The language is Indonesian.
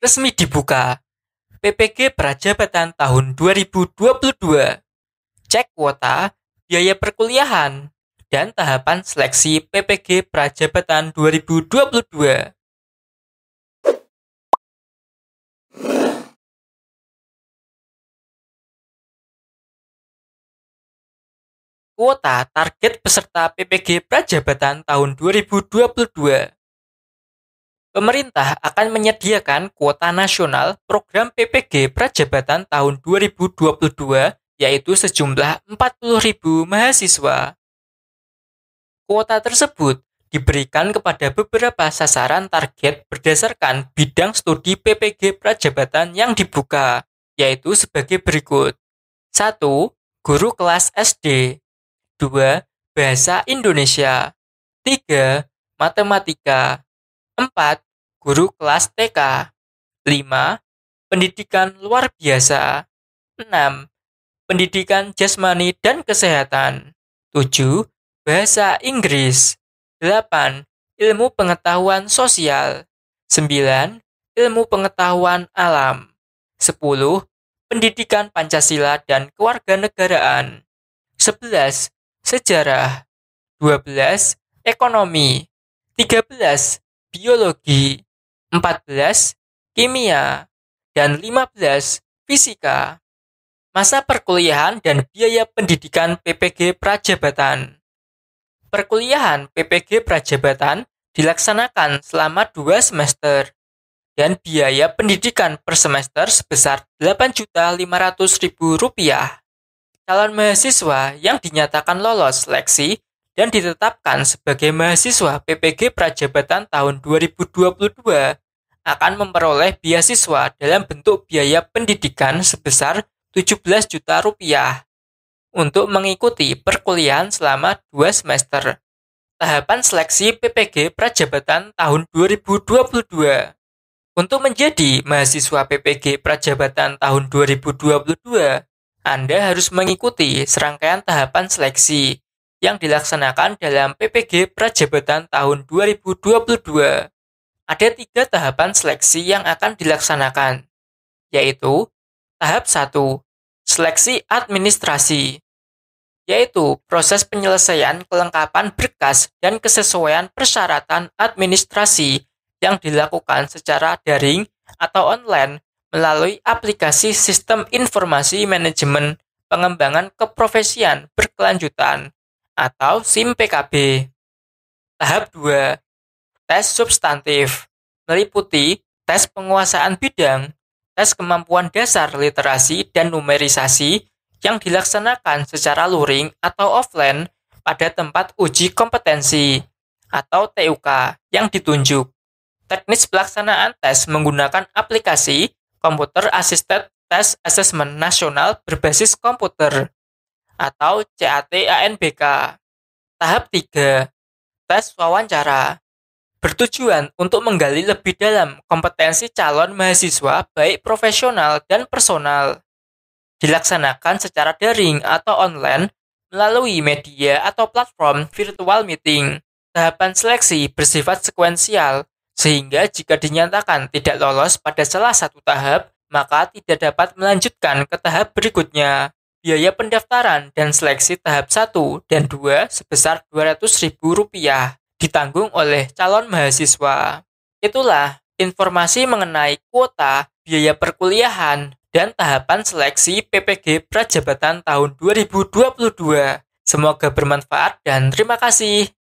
resmi dibuka. PPG Prajabatan tahun 2022. Cek kuota, biaya perkuliahan, dan tahapan seleksi PPG Prajabatan 2022. Kuota target peserta PPG Prajabatan tahun 2022 Pemerintah akan menyediakan kuota nasional program PPG Prajabatan tahun 2022 yaitu sejumlah 40.000 mahasiswa. Kuota tersebut diberikan kepada beberapa sasaran target berdasarkan bidang studi PPG Prajabatan yang dibuka, yaitu sebagai berikut. 1. Guru kelas SD 2. Bahasa Indonesia 3. Matematika 4. Guru kelas TK 5. Pendidikan luar biasa 6. Pendidikan jasmani dan kesehatan 7. Bahasa Inggris 8. Ilmu pengetahuan sosial 9. Ilmu pengetahuan alam 10. Pendidikan Pancasila dan kewarganegaraan 11. Sejarah 12. Ekonomi 13 biologi, 14 kimia, dan 15 fisika. Masa perkuliahan dan biaya pendidikan PPG Prajabatan Perkuliahan PPG Prajabatan dilaksanakan selama 2 semester dan biaya pendidikan per semester sebesar Rp8.500.000. Calon mahasiswa yang dinyatakan lolos seleksi dan ditetapkan sebagai mahasiswa PPG Prajabatan tahun 2022 akan memperoleh beasiswa dalam bentuk biaya pendidikan sebesar 17 juta rupiah untuk mengikuti perkuliahan selama 2 semester. Tahapan seleksi PPG Prajabatan tahun 2022 Untuk menjadi mahasiswa PPG Prajabatan tahun 2022, Anda harus mengikuti serangkaian tahapan seleksi yang dilaksanakan dalam PPG Prajabatan tahun 2022. Ada tiga tahapan seleksi yang akan dilaksanakan, yaitu tahap 1, seleksi administrasi, yaitu proses penyelesaian kelengkapan berkas dan kesesuaian persyaratan administrasi yang dilakukan secara daring atau online melalui aplikasi Sistem Informasi Manajemen Pengembangan Keprofesian Berkelanjutan atau SIM PKB. Tahap 2. Tes substantif meliputi tes penguasaan bidang, tes kemampuan dasar literasi dan numerisasi yang dilaksanakan secara luring atau offline pada tempat uji kompetensi atau TUK yang ditunjuk. Teknis pelaksanaan tes menggunakan aplikasi Computer Assisted Test Assessment Nasional berbasis komputer atau CAT ANBK. Tahap 3. Tes wawancara. Bertujuan untuk menggali lebih dalam kompetensi calon mahasiswa baik profesional dan personal. Dilaksanakan secara daring atau online melalui media atau platform virtual meeting. Tahapan seleksi bersifat sekuensial, sehingga jika dinyatakan tidak lolos pada salah satu tahap, maka tidak dapat melanjutkan ke tahap berikutnya. Biaya pendaftaran dan seleksi tahap 1 dan 2 sebesar Rp200.000 ditanggung oleh calon mahasiswa. Itulah informasi mengenai kuota, biaya perkuliahan, dan tahapan seleksi PPG Prajabatan tahun 2022. Semoga bermanfaat dan terima kasih.